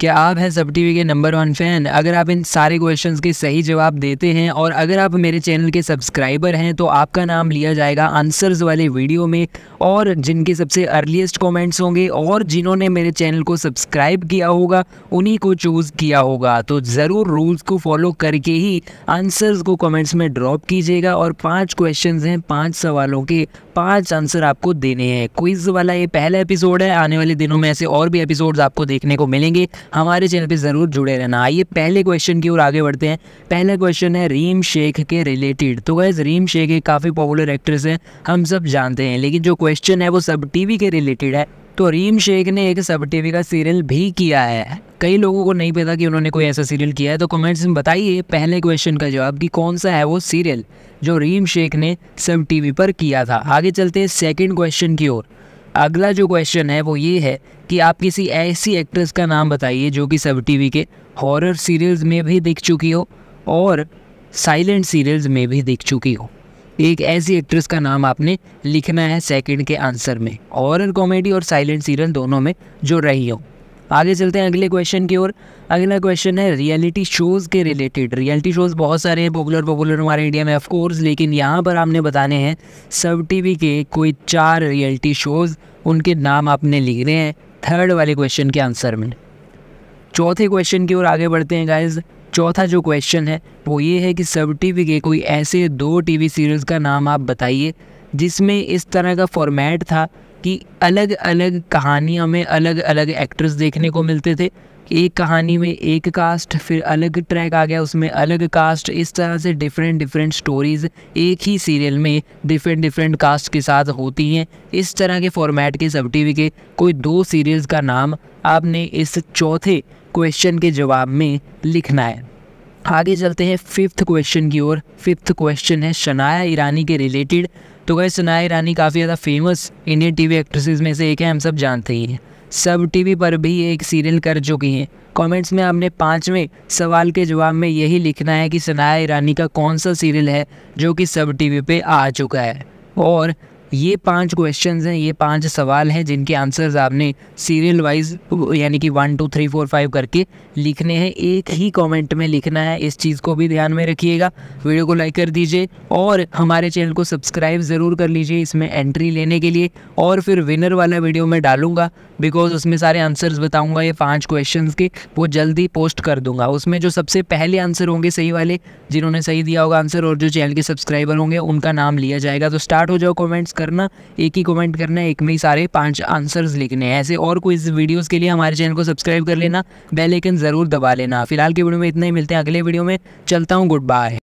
क्या आप हैं सब टीवी के नंबर वन फैन अगर आप इन सारे क्वेश्चंस के सही जवाब देते हैं और अगर आप मेरे चैनल के सब्सक्राइबर हैं तो आपका नाम लिया जाएगा आंसर्स वाले वीडियो में और जिनके सबसे अर्लीस्ट कमेंट्स होंगे और जिन्होंने मेरे चैनल को सब्सक्राइब किया होगा उन्हीं को चूज़ किया होगा तो ज़रूर रूल्स को फॉलो करके ही आंसर्स को कमेंट्स में ड्रॉप कीजिएगा और पाँच क्वेश्चन हैं पाँच सवालों के पांच आंसर आपको देने हैं क्विज वाला ये पहला एपिसोड है आने वाले दिनों में ऐसे और भी एपिसोड्स आपको देखने को मिलेंगे हमारे चैनल पे ज़रूर जुड़े रहना आइए पहले क्वेश्चन की ओर आगे बढ़ते हैं पहला क्वेश्चन है रीम शेख के रिलेटेड तो गैस रीम शेख एक काफ़ी पॉपुलर एक्ट्रेस है हम सब जानते हैं लेकिन जो क्वेश्चन है वो सब टी के रिलेटेड है तो रीम शेख ने एक सब टीवी का सीरियल भी किया है कई लोगों को नहीं पता कि उन्होंने कोई ऐसा सीरियल किया है तो कमेंट्स में बताइए पहले क्वेश्चन का जवाब कि कौन सा है वो सीरियल जो रीम शेख ने सब टीवी पर किया था आगे चलते हैं सेकेंड क्वेश्चन की ओर अगला जो क्वेश्चन है वो ये है कि आप किसी ऐसी एक्ट्रेस का नाम बताइए जो कि सब टी के हॉरर सीरियल्स में भी दिख चुकी हो और साइलेंट सीरियल्स में भी दिख चुकी हो एक ऐसी एक्ट्रेस का नाम आपने लिखना है सेकंड के आंसर में हॉरर कॉमेडी और साइलेंट सीरियल दोनों में जो रही हो आगे चलते हैं अगले क्वेश्चन की ओर अगला क्वेश्चन है रियलिटी शोज़ के रिलेटेड रियलिटी शोज़ बहुत सारे हैं पॉपुलर पॉपुलर हमारे इंडिया में ऑफकोर्स लेकिन यहाँ पर आपने बताने हैं सब टी के कोई चार रियलिटी शोज़ उनके नाम आपने लिख रहे हैं थर्ड वाले क्वेश्चन के आंसर में चौथे क्वेश्चन की ओर आगे बढ़ते हैं गाइज चौथा जो क्वेश्चन है वो ये है कि सब टी वी के कोई ऐसे दो टी वी सीरियल्स का नाम आप बताइए जिसमें इस तरह का फॉर्मेट था कि अलग अलग कहानियों में अलग अलग एक्टर्स देखने को मिलते थे एक कहानी में एक कास्ट फिर अलग ट्रैक आ गया उसमें अलग कास्ट इस तरह से डिफरेंट डिफरेंट स्टोरीज़ एक ही सीरियल में डिफरेंट डिफरेंट कास्ट के साथ होती हैं इस तरह के फॉर्मेट के सब टीवी के कोई दो सीरियल्स का नाम आपने इस चौथे क्वेश्चन के जवाब में लिखना है आगे चलते हैं फिफ्थ क्वेश्चन की ओर फिफ्थ क्वेश्चन है शनाया ईरानी के रिलेटेड तो वह सनाया ईरानी काफ़ी ज़्यादा फेमस इंडियन टीवी एक्ट्रेसेस में से एक है हम सब जानते ही हैं सब टीवी पर भी एक सीरियल कर चुकी हैं कमेंट्स में आपने पाँचवें सवाल के जवाब में यही लिखना है कि सनाया ईरानी का कौन सा सीरियल है जो कि सब टीवी पे आ चुका है और ये पांच क्वेश्चंस हैं ये पांच सवाल हैं जिनके आंसर्स आपने सीरियल वाइज यानी कि one two three four five करके लिखने हैं एक ही कमेंट में लिखना है इस चीज़ को भी ध्यान में रखिएगा वीडियो को लाइक कर दीजिए और हमारे चैनल को सब्सक्राइब ज़रूर कर लीजिए इसमें एंट्री लेने के लिए और फिर विनर वाला वीडियो मैं डालूंगा बिकॉज उसमें सारे आंसर्स बताऊँगा ये पाँच क्वेश्चन के वो जल्दी पोस्ट कर दूंगा उसमें जो सबसे पहले आंसर होंगे सही वाले जिन्होंने सही दिया होगा आंसर और जो चैनल के सब्सक्राइबर होंगे उनका नाम लिया जाएगा तो स्टार्ट हो जाओ कॉमेंट्स करना एक ही कमेंट करना एक में ही सारे पांच आंसर्स लिखने हैं ऐसे और कोई वीडियोस के लिए हमारे चैनल को सब्सक्राइब कर लेना बेल आइकन ज़रूर दबा लेना फिलहाल के वीडियो में इतना ही मिलते हैं अगले वीडियो में चलता हूँ गुड बाय